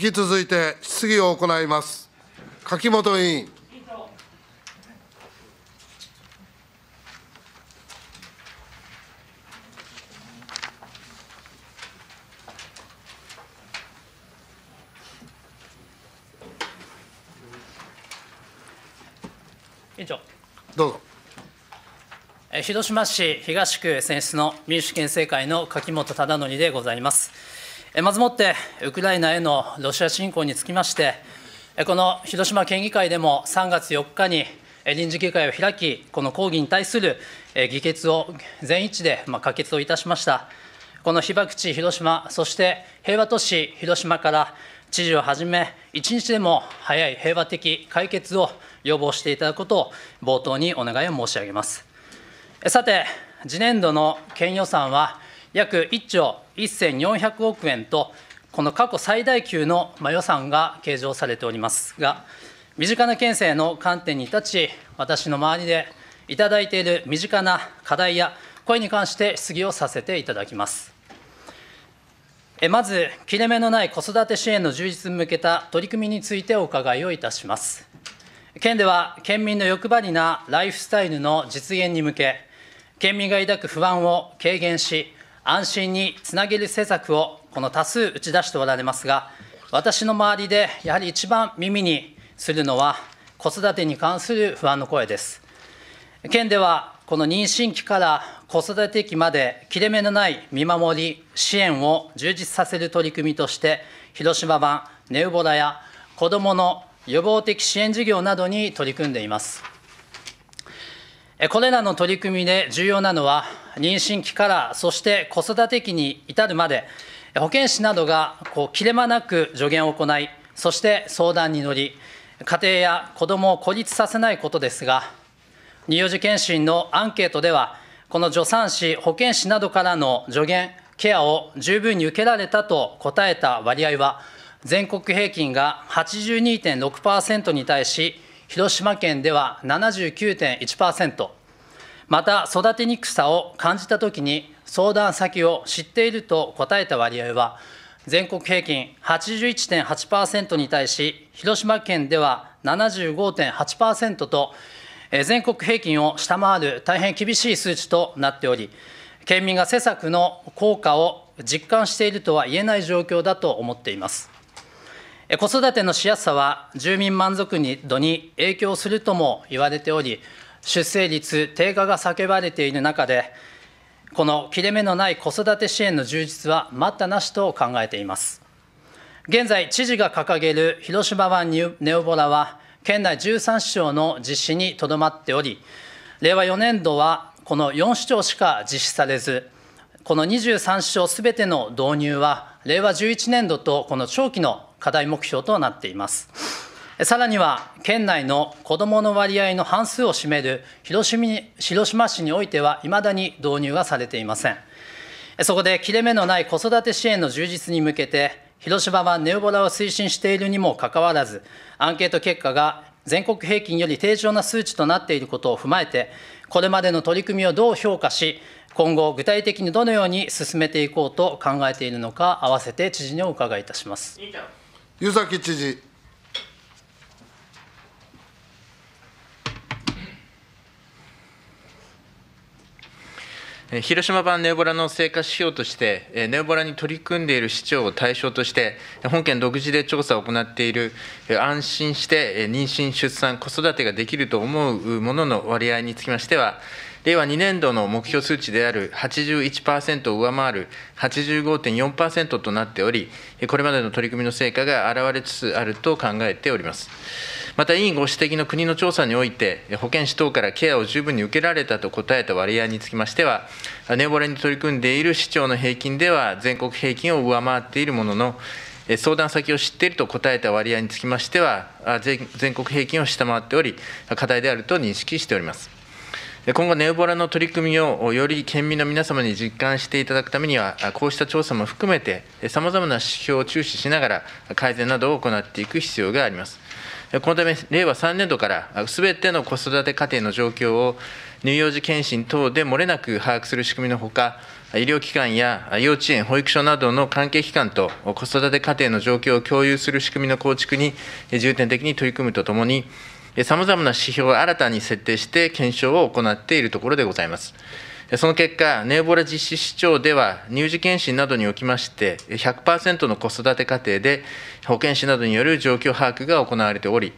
引き続いて質疑を行います。柿本委員。委員長。どうぞ。広島市東区選出の民主県政会の柿本忠則でございます。まずもってウクライナへのロシア侵攻につきましてこの広島県議会でも3月4日に臨時議会を開きこの抗議に対する議決を全一致で可決をいたしましたこの被爆地広島そして平和都市広島から知事をはじめ一日でも早い平和的解決を要望していただくことを冒頭にお願いを申し上げますさて次年度の県予算は約1兆1400億円と、この過去最大級の予算が計上されておりますが、身近な県政の観点に立ち、私の周りでいただいている身近な課題や声に関して質疑をさせていただきます。まず、切れ目のない子育て支援の充実に向けた取り組みについてお伺いをいたします。県では、県民の欲張りなライフスタイルの実現に向け、県民が抱く不安を軽減し、安心につなげる施策をこの多数打ち出しておられますが、私の周りでやはり一番耳にするのは、子育てに関する不安の声です。県では、この妊娠期から子育て期まで切れ目のない見守り、支援を充実させる取り組みとして、広島版ネウボラや子どもの予防的支援事業などに取り組んでいます。これらの取り組みで重要なのは、妊娠期からそして子育て期に至るまで、保健師などがこう切れ間なく助言を行い、そして相談に乗り、家庭や子どもを孤立させないことですが、乳幼児健診のアンケートでは、この助産師、保健師などからの助言、ケアを十分に受けられたと答えた割合は、全国平均が82.6%に対し、広島県では79.1%、また育てにくさを感じたときに相談先を知っていると答えた割合は、全国平均81.8%に対し、広島県では75.8%と、全国平均を下回る大変厳しい数値となっており、県民が施策の効果を実感しているとは言えない状況だと思っています。子育てのしやすさは住民満足度に影響するとも言われており、出生率低下が叫ばれている中で、この切れ目のない子育て支援の充実は待ったなしと考えています。現在、知事が掲げる広島湾ネオボラは、県内13市町の実施にとどまっており、令和4年度はこの4市町しか実施されず、この23市町すべての導入は、令和11年度とこの長期の課題目標となっています。さらには、県内の子どもの割合の半数を占める広島市においては、いまだに導入がされていません。そこで、切れ目のない子育て支援の充実に向けて、広島はネオボラを推進しているにもかかわらず、アンケート結果が全国平均より低調な数値となっていることを踏まえて、これまでの取り組みをどう評価し、今後、具体的にどのように進めていこうと考えているのか、合わせて知事にお伺いいたします。湯崎知事。広島版ネオボラの成果指標として、ネオボラに取り組んでいる市長を対象として、本県独自で調査を行っている、安心して妊娠、出産、子育てができると思うものの割合につきましては、令和2年度の目標数値である81%を上回る85.4%となっており、これまでの取り組みの成果が現れつつあると考えております。また、委員ご指摘の国の調査において、保健師等からケアを十分に受けられたと答えた割合につきましては、ネオボレに取り組んでいる市長の平均では全国平均を上回っているものの、相談先を知っていると答えた割合につきましては、全国平均を下回っており、課題であると認識しております。今後、ネオボラの取り組みをより県民の皆様に実感していただくためには、こうした調査も含めて、さまざまな指標を注視しながら、改善などを行っていく必要があります。このため、令和3年度から、すべての子育て家庭の状況を乳幼児検診等で漏れなく把握する仕組みのほか、医療機関や幼稚園、保育所などの関係機関と子育て家庭の状況を共有する仕組みの構築に重点的に取り組むとともに、さまざまな指標を新たに設定して検証を行っているところでございます。その結果、ネオボラ実施市長では、乳児検診などにおきまして、100%の子育て家庭で保健師などによる状況把握が行われており、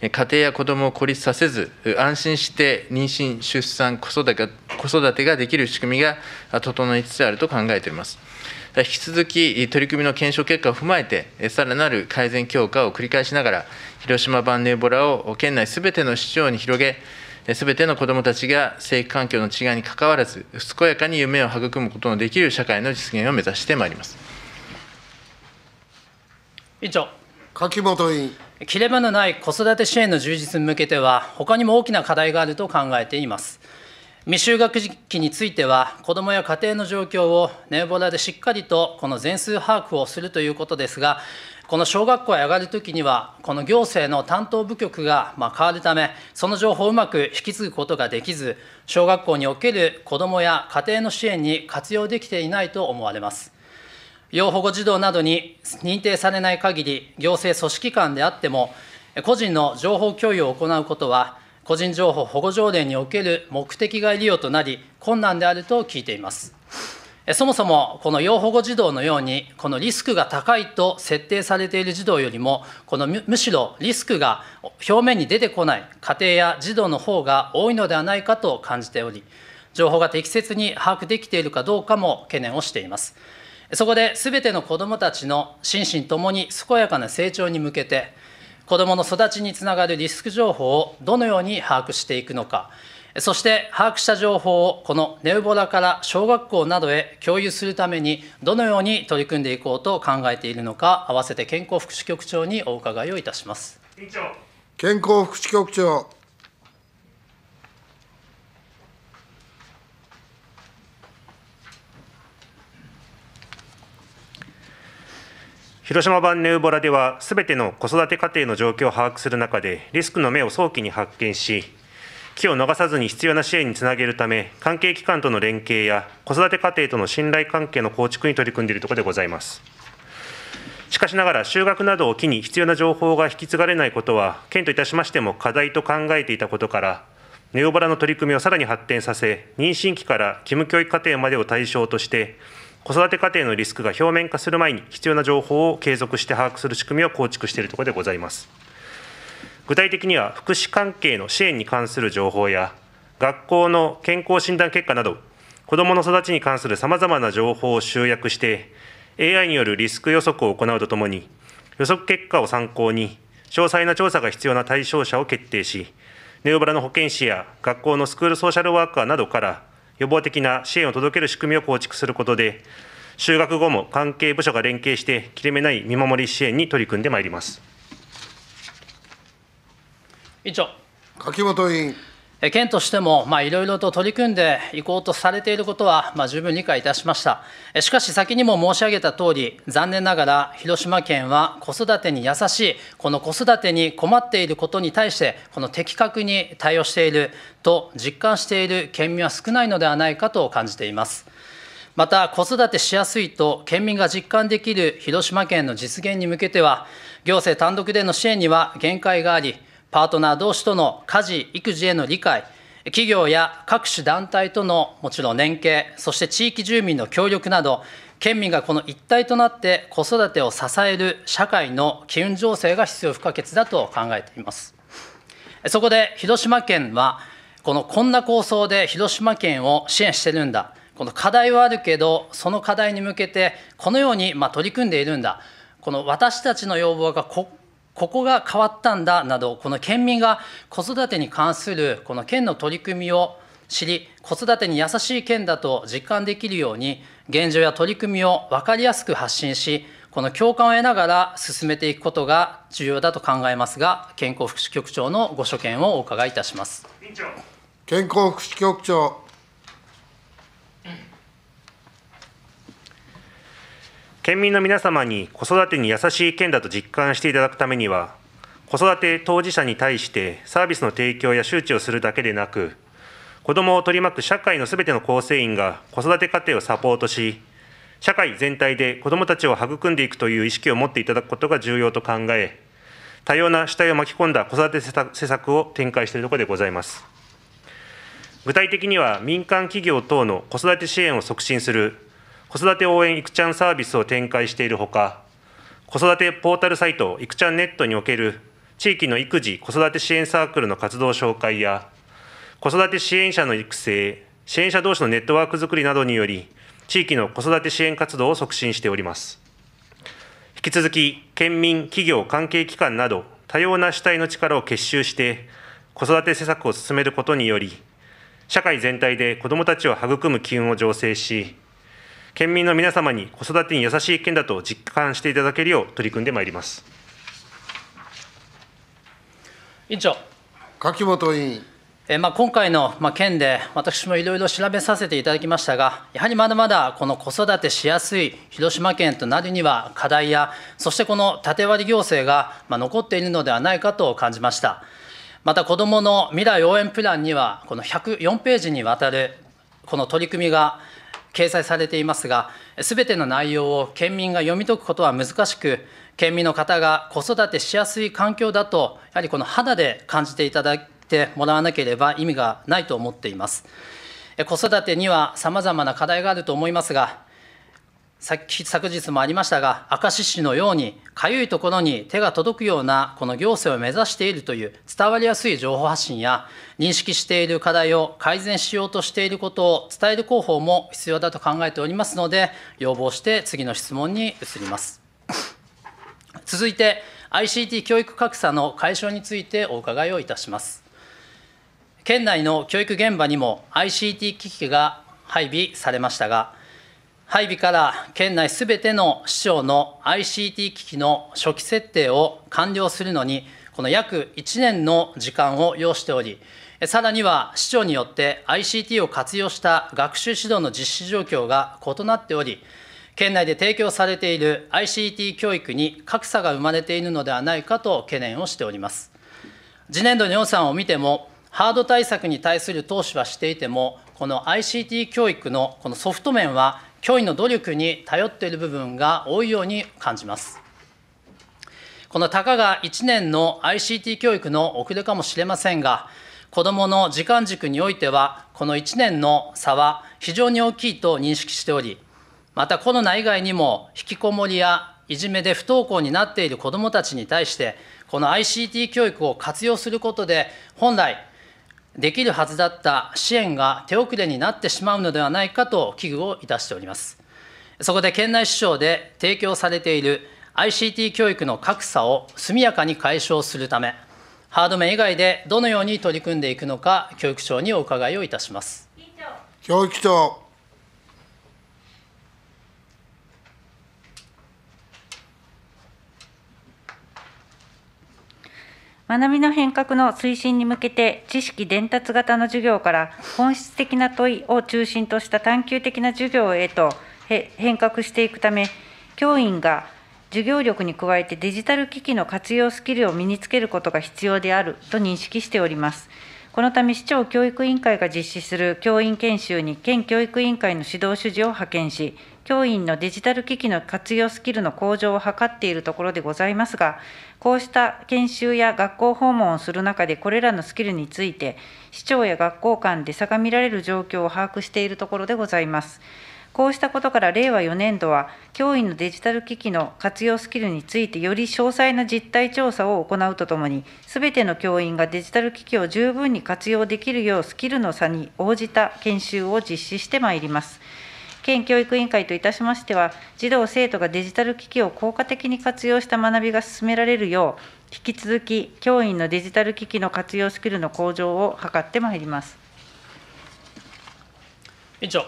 家庭や子どもを孤立させず、安心して妊娠、出産、子育てができる仕組みが整いつつあると考えております。引き続き取り組みの検証結果を踏まえて、さらなる改善強化を繰り返しながら、広島版ネーボラを県内すべての市長に広げ、すべての子どもたちが生育環境の違いにかかわらず、健やかに夢を育むことのできる社会の実現を目指してまいります委員長。柿本委員。切れ目のない子育て支援の充実に向けては、他にも大きな課題があると考えています。未就学時期については、子どもや家庭の状況をネオボラでしっかりとこの全数把握をするということですが、この小学校へ上がるときには、この行政の担当部局がま変わるため、その情報をうまく引き継ぐことができず、小学校における子どもや家庭の支援に活用できていないと思われます。要保護児童などに認定されない限り、行政組織間であっても、個人の情報共有を行うことは、個人情報保護条例における目的外利用となり、困難であると聞いています。そもそもこの要保護児童のように、このリスクが高いと設定されている児童よりも、このむしろリスクが表面に出てこない家庭や児童の方が多いのではないかと感じており、情報が適切に把握できているかどうかも懸念をしています。そこで、すべての子どもたちの心身ともに健やかな成長に向けて、子どもの育ちにつながるリスク情報をどのように把握していくのかそして把握した情報をこのネウボラから小学校などへ共有するためにどのように取り組んでいこうと考えているのか合わせて健康福祉局長にお伺いをいたします健康福祉局長広島版ネオボラでは、すべての子育て家庭の状況を把握する中で、リスクの目を早期に発見し、機を逃さずに必要な支援につなげるため、関係機関との連携や、子育て家庭との信頼関係の構築に取り組んでいるところでございます。しかしながら、就学などを機に必要な情報が引き継がれないことは、県といたしましても課題と考えていたことから、ネオバラの取り組みをさらに発展させ、妊娠期から義務教育課程までを対象として、子育て家庭のリスクが表面化する前に必要な情報を継続して把握する仕組みを構築しているところでございます。具体的には、福祉関係の支援に関する情報や、学校の健康診断結果など、子どもの育ちに関するさまざまな情報を集約して、AI によるリスク予測を行うとともに、予測結果を参考に、詳細な調査が必要な対象者を決定し、ネオバラの保健師や学校のスクールソーシャルワーカーなどから、予防的な支援を届ける仕組みを構築することで、就学後も関係部署が連携して、切れ目ない見守り支援に取り組んでまいります。委員長柿本委員県としてもいろいろと取り組んでいこうとされていることは、まあ、十分理解いたしました。しかし先にも申し上げたとおり、残念ながら広島県は子育てに優しい、この子育てに困っていることに対して、この的確に対応していると実感している県民は少ないのではないかと感じています。また子育てしやすいと県民が実感できる広島県の実現に向けては、行政単独での支援には限界があり、パートナー同士との家事・育児への理解、企業や各種団体とのもちろん連携、そして地域住民の協力など、県民がこの一体となって子育てを支える社会の機運情勢が必要不可欠だと考えています。そこで広島県は、このこんな構想で広島県を支援してるんだ、この課題はあるけど、その課題に向けて、このようにま取り組んでいるんだ、この私たちの要望が国ここが変わったんだなどこの県民が子育てに関するこの県の取り組みを知り子育てに優しい県だと実感できるように現状や取り組みを分かりやすく発信しこの共感を得ながら進めていくことが重要だと考えますが健康福祉局長のご所見をお伺いいたします健康福祉局長県民の皆様に子育てに優しい県だと実感していただくためには、子育て当事者に対してサービスの提供や周知をするだけでなく、子どもを取り巻く社会のすべての構成員が子育て家庭をサポートし、社会全体で子どもたちを育んでいくという意識を持っていただくことが重要と考え、多様な主体を巻き込んだ子育て施策を展開しているところでございます。具体的には民間企業等の子育て支援を促進する子育て応援育ちゃんサービスを展開しているほか、子育てポータルサイト、育ちゃんネットにおける地域の育児・子育て支援サークルの活動紹介や、子育て支援者の育成、支援者同士のネットワークづくりなどにより、地域の子育て支援活動を促進しております。引き続き、県民、企業、関係機関など、多様な主体の力を結集して、子育て施策を進めることにより、社会全体で子どもたちを育む機運を醸成し、県民の皆様に子育てに優しい県だと実感していただけるよう取り組んでまいります。委員長。柿本委員。えまあ、今回の、まあ、件で私もいろいろ調べさせていただきましたがやはりまだまだこの子育てしやすい広島県となるには課題やそしてこの縦割り行政が、まあ、残っているのではないかと感じましたまた子どもの未来応援プランにはこの104ページにわたるこの取り組みが掲載されていますが、すべての内容を県民が読み解くことは難しく、県民の方が子育てしやすい環境だと、やはりこの肌で感じていただいてもらわなければ意味がないと思っています。子育てには様々な課題があると思いますが、昨日もありましたが、明石市のように、かゆいところに手が届くような、この行政を目指しているという伝わりやすい情報発信や、認識している課題を改善しようとしていることを伝える広報も必要だと考えておりますので、要望して次の質問に移ります。続いて、ICT 教育格差の解消についてお伺いをいたします。県内の教育現場にも ICT 機器が配備されましたが、配備から県内すべての市長の ICT 機器の初期設定を完了するのに、この約1年の時間を要しており、さらには市長によって ICT を活用した学習指導の実施状況が異なっており、県内で提供されている ICT 教育に格差が生まれているのではないかと懸念をしております。次年度の予算を見ても、ハード対策に対する投資はしていても、この ICT 教育のこのソフト面は教員の努力に頼っている部分が多いように感じます。このたかが1年の ICT 教育の遅れかもしれませんが、子どもの時間軸においては、この1年の差は非常に大きいと認識しており、またコロナ以外にも、引きこもりやいじめで不登校になっている子どもたちに対して、この ICT 教育を活用することで、本来、できるはずだった支援が手遅れになってしまうのではないかと危惧をいたしております。そこで県内市長で提供されている ICT 教育の格差を速やかに解消するため、ハード面以外でどのように取り組んでいくのか、教育長にお伺いをいたします。教育長学びの変革の推進に向けて知識伝達型の授業から本質的な問いを中心とした探究的な授業へと変革していくため教員が授業力に加えてデジタル機器の活用スキルを身につけることが必要であると認識しております。このため市長教育委員会が実施する教員研修に県教育委員会の指導主事を派遣し、教員のデジタル機器の活用スキルの向上を図っているところでございますが、こうした研修や学校訪問をする中で、これらのスキルについて、市長や学校間で差が見られる状況を把握しているところでございます。こうしたことから令和4年度は、教員のデジタル機器の活用スキルについてより詳細な実態調査を行うとともに、すべての教員がデジタル機器を十分に活用できるようスキルの差に応じた研修を実施してまいります。県教育委員会といたしましては、児童・生徒がデジタル機器を効果的に活用した学びが進められるよう、引き続き教員のデジタル機器の活用スキルの向上を図ってまいります。委員長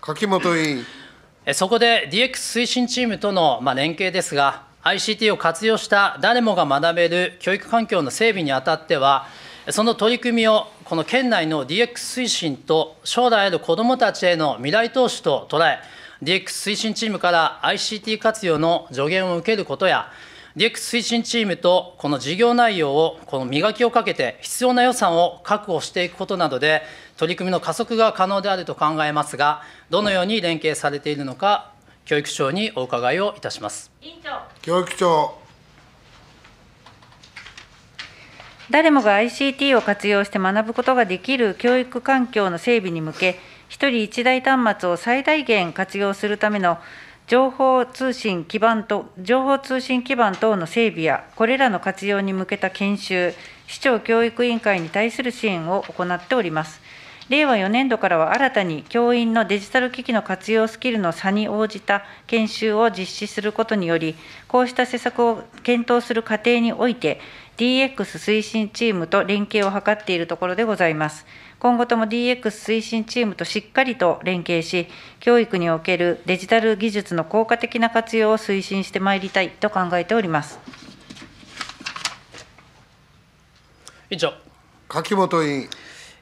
柿本委員そこで DX 推進チームとの連携ですが、ICT を活用した誰もが学べる教育環境の整備にあたっては、その取り組みをこの県内の DX 推進と将来ある子どもたちへの未来投資と捉え、DX 推進チームから ICT 活用の助言を受けることや、DX 推進チームとこの事業内容をこの磨きをかけて必要な予算を確保していくことなどで取り組みの加速が可能であると考えますがどのように連携されているのか教育長にお伺いをいたします委員長教育長誰もが ICT を活用して学ぶことができる教育環境の整備に向け、1人1台端末を最大限活用するための情報通信基盤と情報通信基盤等の整備や、これらの活用に向けた研修、市長教育委員会に対する支援を行っております。令和4年度からは新たに教員のデジタル機器の活用スキルの差に応じた研修を実施することにより、こうした施策を検討する過程において、DX 推進チームと連携を図っているところでございます。今後とも DX 推進チームとしっかりと連携し、教育におけるデジタル技術の効果的な活用を推進してまいりたいと考えております。以上。柿本委員。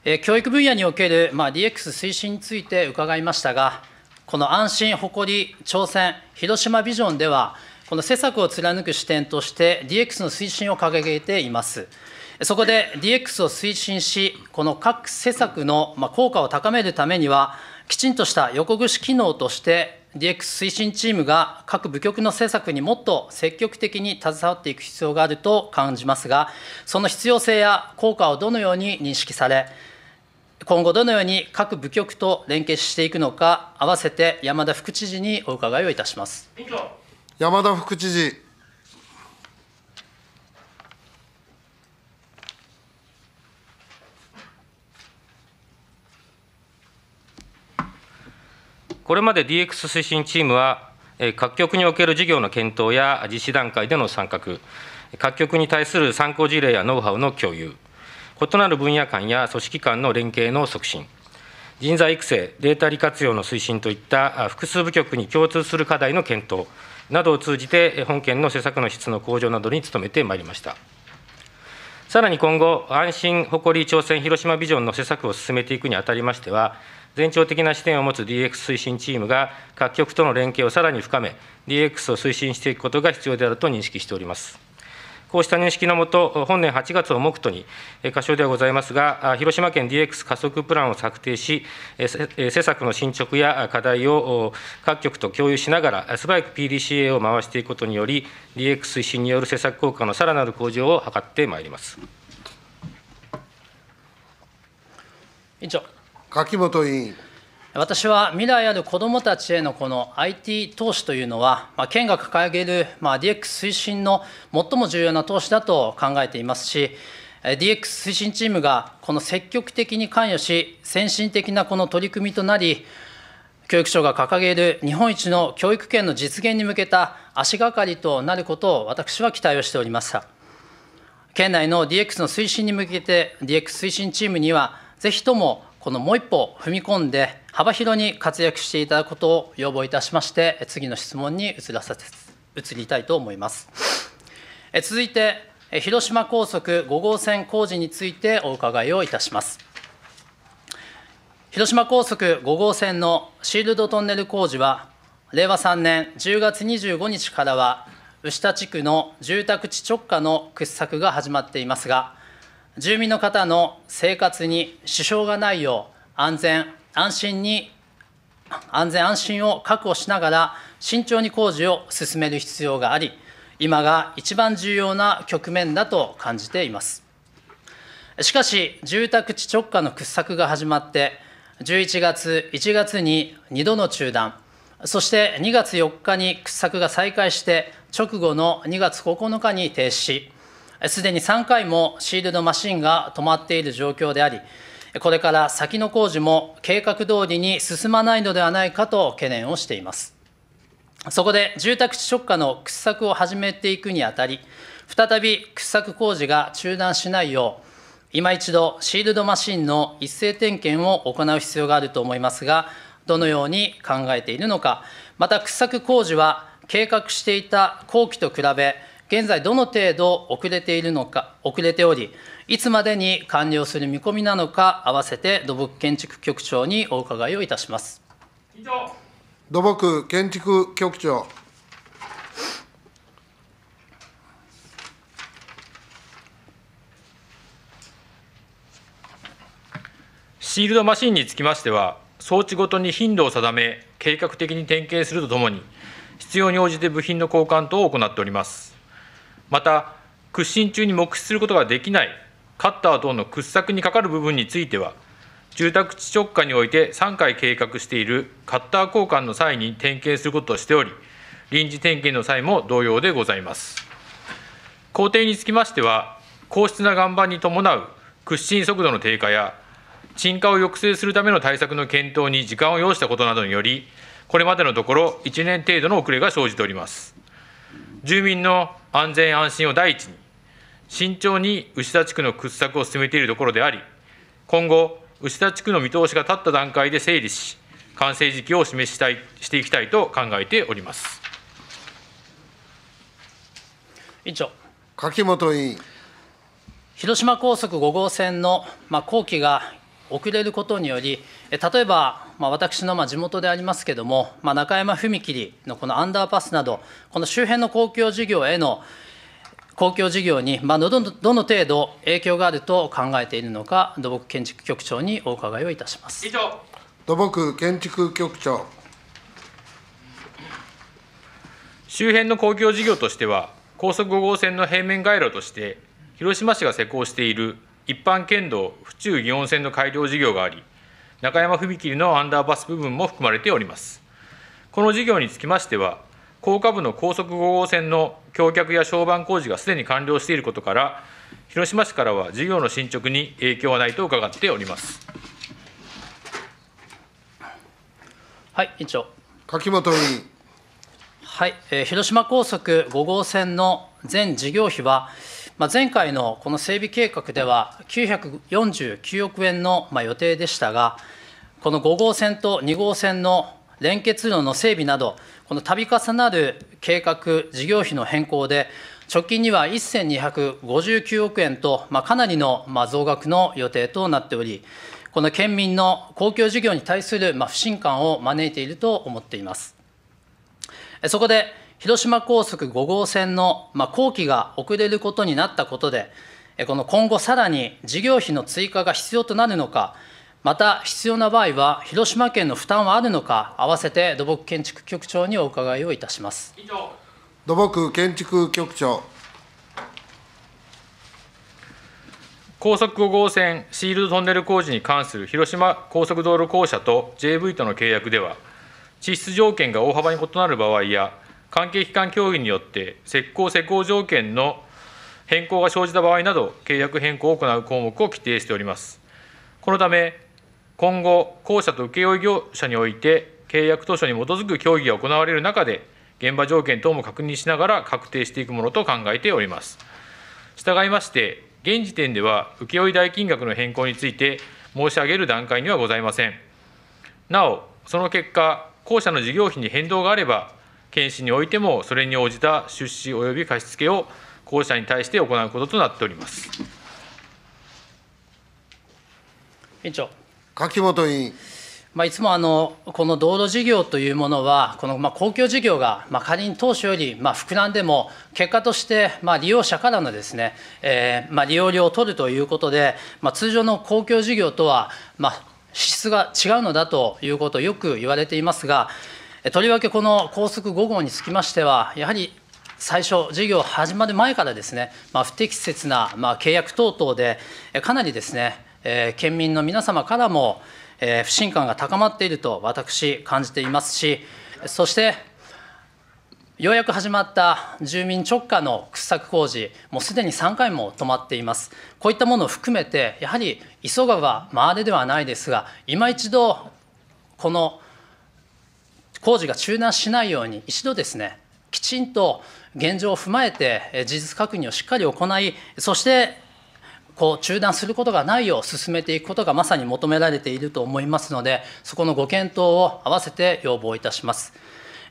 え教育分野における、まあ、DX 推進について伺いましたが、この安心、誇り、挑戦、広島ビジョンでは、この施策を貫く視点として DX の推進を掲げています。そこで DX を推進し、この各施策の効果を高めるためには、きちんとした横串機能として、DX 推進チームが各部局の施策にもっと積極的に携わっていく必要があると感じますが、その必要性や効果をどのように認識され、今後どのように各部局と連携していくのか、合わせて山田副知事にお伺いをいたします。山田副知事。これまで DX 推進チームは、各局における事業の検討や実施段階での参画、各局に対する参考事例やノウハウの共有、異なる分野間や組織間の連携の促進、人材育成、データ利活用の推進といった複数部局に共通する課題の検討、などを通じて、本県の施策の質の向上などに努めてまいりました。さらに今後、安心、誇り、挑戦、広島ビジョンの施策を進めていくにあたりましては、全庁的な視点を持つ DX 推進チームが、各局との連携をさらに深め、DX を推進していくことが必要であると認識しております。こうした認識のもと、本年8月を目途に、過称ではございますが、広島県 DX 加速プランを策定し、施策の進捗や課題を各局と共有しながら、素早く PDCA を回していくことにより、DX 推進による施策効果のさらなる向上を図ってまいります。委員長。柿本委員。私は未来ある子どもたちへのこの IT 投資というのは、まあ、県が掲げる、まあ、DX 推進の最も重要な投資だと考えていますし、DX 推進チームがこの積極的に関与し、先進的なこの取り組みとなり、教育省が掲げる日本一の教育圏の実現に向けた足がかりとなることを私は期待をしておりました。県内の DX の推進に向けて、DX 推進チームには、ぜひともこのもう一歩踏み込んで、幅広に活躍していただくことを要望いたしまして次の質問に移らさ移りたいと思います続いて広島高速5号線工事についてお伺いをいたします広島高速5号線のシールドトンネル工事は令和3年10月25日からは牛田地区の住宅地直下の掘削が始まっていますが住民の方の生活に支障がないよう安全安心に安全安心を確保しながら慎重に工事を進める必要があり今が一番重要な局面だと感じていますしかし住宅地直下の掘削が始まって11月1月に2度の中断そして2月4日に掘削が再開して直後の2月9日に停止しすでに3回もシールドマシンが止まっている状況でありこれから先の工事も計画通りに進まないのではないかと懸念をしています。そこで住宅地直下の掘削を始めていくにあたり、再び掘削工事が中断しないよう、今一度シールドマシンの一斉点検を行う必要があると思いますが、どのように考えているのか、また掘削工事は計画していた工期と比べ、現在どの程度遅れているのか、遅れており、いつまでに完了する見込みなのか、合わせて土木建築局長にお伺いをいたします。土木建築局長。シールドマシンにつきましては、装置ごとに頻度を定め、計画的に点検するとともに、必要に応じて部品の交換等を行っております。また屈伸中に目視することができないカッター等の掘削にかかる部分については住宅地直下において3回計画しているカッター交換の際に点検することとしており臨時点検の際も同様でございます工程につきましては硬質な岩盤に伴う屈伸速度の低下や沈下を抑制するための対策の検討に時間を要したことなどによりこれまでのところ1年程度の遅れが生じております住民の安全安心を第一に、慎重に牛田地区の掘削を進めているところであり、今後、牛田地区の見通しが立った段階で整理し、完成時期を示したいしていきたいと考えております委員長柿本委員広島高速5号線の、まあ、工期が遅れることにより例えばまあ、私のま地元でありますけれども、まあ、中山踏切のこのアンダーパスなど、この周辺の公共事業への公共事業に、まあ、どの程度影響があると考えているのか、土木建築局長にお伺いをいたします以上土木建築局長。周辺の公共事業としては、高速5号線の平面街路として、広島市が施工している一般県道府中祇園線の改良事業があり、中山踏切のアンダーパス部分も含まれております。この事業につきましては、高架部の高速5号線の橋脚や床板工事がすでに完了していることから、広島市からは事業の進捗に影響はないと伺っております。はい、委員長。柿本委員。はい、えー、広島高速5号線の全事業費は、まあ、前回のこの整備計画では949億円のまあ予定でしたが、この5号線と2号線の連結路の整備など、この度重なる計画、事業費の変更で、直近には1259億円と、まあ、かなりのまあ増額の予定となっており、この県民の公共事業に対するまあ不信感を招いていると思っています。そこで広島高速5号線の、まあ、工期が遅れることになったことで、この今後さらに事業費の追加が必要となるのか、また必要な場合は広島県の負担はあるのか、合わせて土木建築局長にお伺いをいたします。土木建築局長。高速5号線シールドトンネル工事に関する広島高速道路公社と JV との契約では、地質条件が大幅に異なる場合や、関係機関協議によって施工・施工条件の変更が生じた場合など契約変更を行う項目を規定しておりますこのため今後後者と請負業者において契約当初に基づく協議が行われる中で現場条件等も確認しながら確定していくものと考えております従いまして現時点では請負代金額の変更について申し上げる段階にはございませんなおその結果後者の事業費に変動があれば検視においても、それに応じた出資及び貸付を後者に対して行うこととなっております。委員長。柿本委員。まあ、いつもあのこの道路事業というものは、このまあ公共事業がまあ仮に当初よりまあ膨らんでも、結果としてまあ利用者からのですね、えまあ利用料を取るということで、まあ、通常の公共事業とはまあ質が違うのだということをよく言われていますが、とりわけこの高速5号につきましては、やはり最初、事業始まる前からですね、まあ、不適切な、まあ、契約等々で、かなりですね、えー、県民の皆様からも、えー、不信感が高まっていると私、感じていますし、そして、ようやく始まった住民直下の掘削工事、もうすでに3回も止まっています。こういったものを含めて、やはり急がば回れではないですが、今一度、この工事が中断しないように一度ですねきちんと現状を踏まえて事実確認をしっかり行いそしてこう中断することがないよう進めていくことがまさに求められていると思いますのでそこのご検討を併せて要望いたします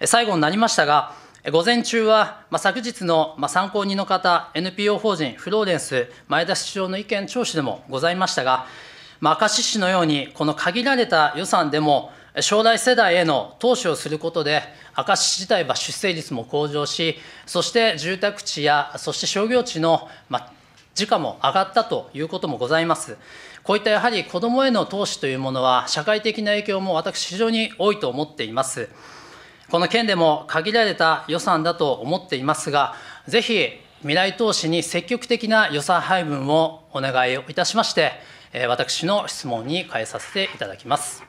最後になりましたが午前中は、ま昨日の、ま参考人の方 NPO 法人フローレンス前田市長の意見聴取でもございましたが、ま明石市のようにこの限られた予算でも将来世代への投資をすることで、明石市自体は出生率も向上し、そして住宅地や、そして商業地の、ま時価も上がったということもございます。こういったやはり子どもへの投資というものは、社会的な影響も私、非常に多いと思っています。この件でも限られた予算だと思っていますが、ぜひ未来投資に積極的な予算配分をお願いをいたしまして、私の質問に変えさせていただきます。